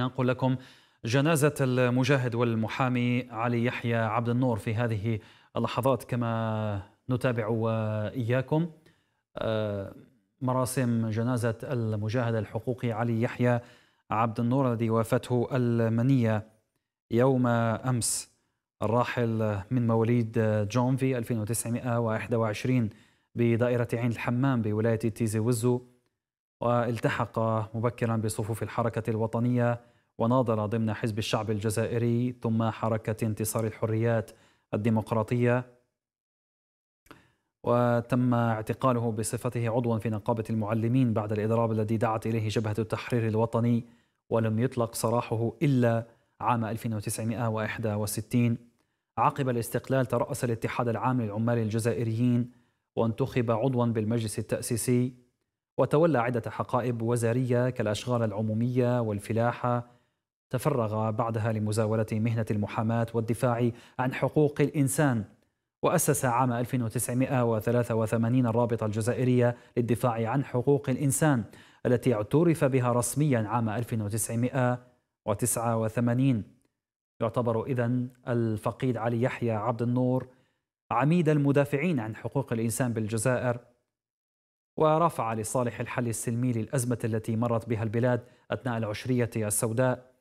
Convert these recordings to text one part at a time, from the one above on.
نقول لكم جنازة المجاهد والمحامي علي يحيى عبد النور في هذه اللحظات كما نتابع وإياكم آه، مراسم جنازة المجاهد الحقوقي علي يحيى عبد النور الذي وافته المنية يوم أمس الراحل من مواليد جونفي 1921 بدائرة عين الحمام بولاية تيزي وزو والتحق مبكرا بصفوف الحركة الوطنية وناضل ضمن حزب الشعب الجزائري ثم حركة انتصار الحريات الديمقراطية وتم اعتقاله بصفته عضوا في نقابة المعلمين بعد الإضراب الذي دعت إليه جبهة التحرير الوطني ولم يطلق سراحه إلا عام 1961 عقب الاستقلال ترأس الاتحاد العام للعمال الجزائريين وانتخب عضوا بالمجلس التأسيسي وتولى عدة حقائب وزارية كالأشغال العمومية والفلاحة تفرغ بعدها لمزاولة مهنة المحاماة والدفاع عن حقوق الإنسان وأسس عام 1983 الرابطة الجزائرية للدفاع عن حقوق الإنسان التي اعترف بها رسميا عام 1989 يعتبر إذا الفقيد علي يحيى عبد النور عميد المدافعين عن حقوق الإنسان بالجزائر ورفع لصالح الحل السلمي للأزمة التي مرت بها البلاد أثناء العشرية السوداء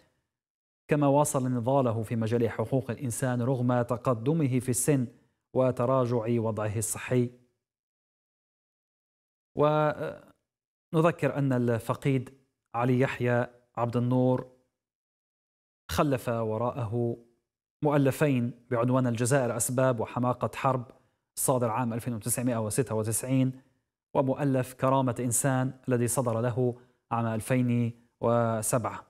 كما واصل نضاله في مجال حقوق الإنسان رغم تقدمه في السن وتراجع وضعه الصحي ونذكر أن الفقيد علي يحيى عبد النور خلف وراءه مؤلفين بعنوان الجزائر أسباب وحماقة حرب صادر عام 1996 ومؤلف كرامة إنسان الذي صدر له عام 2007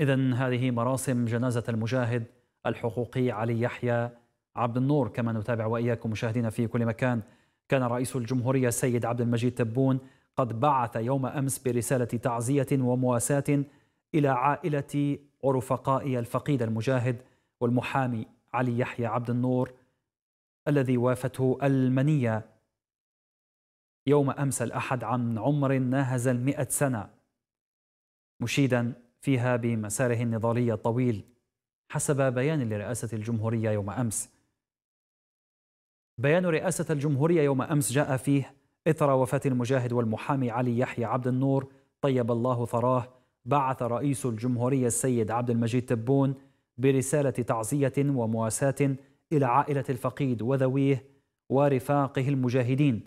إذا هذه مراسم جنازة المجاهد الحقوقي علي يحيى عبد النور كما نتابع وإياكم مشاهدينا في كل مكان كان رئيس الجمهورية السيد عبد المجيد تبون قد بعث يوم أمس برسالة تعزية ومواساة إلى عائلة ورفقائي الفقيد المجاهد والمحامي علي يحيى عبد النور الذي وافته المنية يوم أمس الأحد عن عمر ناهز المئة سنة مشيدا فيها بمساره النضالي الطويل حسب بيان لرئاسة الجمهورية يوم أمس بيان رئاسة الجمهورية يوم أمس جاء فيه إثر وفاة المجاهد والمحامي علي يحيى عبد النور طيب الله ثراه بعث رئيس الجمهورية السيد عبد المجيد تبون برسالة تعزية ومواساة إلى عائلة الفقيد وذويه ورفاقه المجاهدين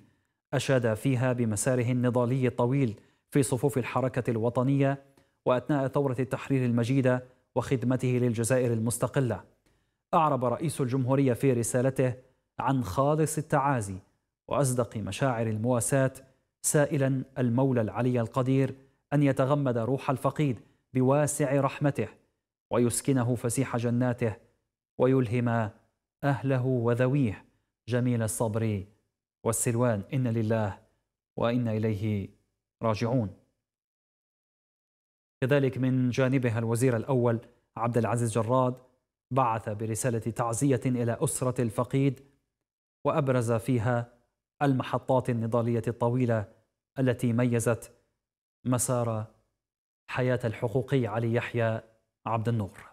أشاد فيها بمساره النضالي الطويل في صفوف الحركة الوطنية وأثناء ثورة التحرير المجيدة وخدمته للجزائر المستقلة أعرب رئيس الجمهورية في رسالته عن خالص التعازي وأصدق مشاعر المواساة سائلا المولى العلي القدير أن يتغمد روح الفقيد بواسع رحمته ويسكنه فسيح جناته ويلهم أهله وذويه جميل الصبر والسلوان إن لله وإنا إليه راجعون كذلك من جانبها الوزير الأول عبد العزيز جراد بعث برسالة تعزية إلى أسرة الفقيد وأبرز فيها المحطات النضالية الطويلة التي ميزت مسار حياة الحقوقي علي يحيى عبد النور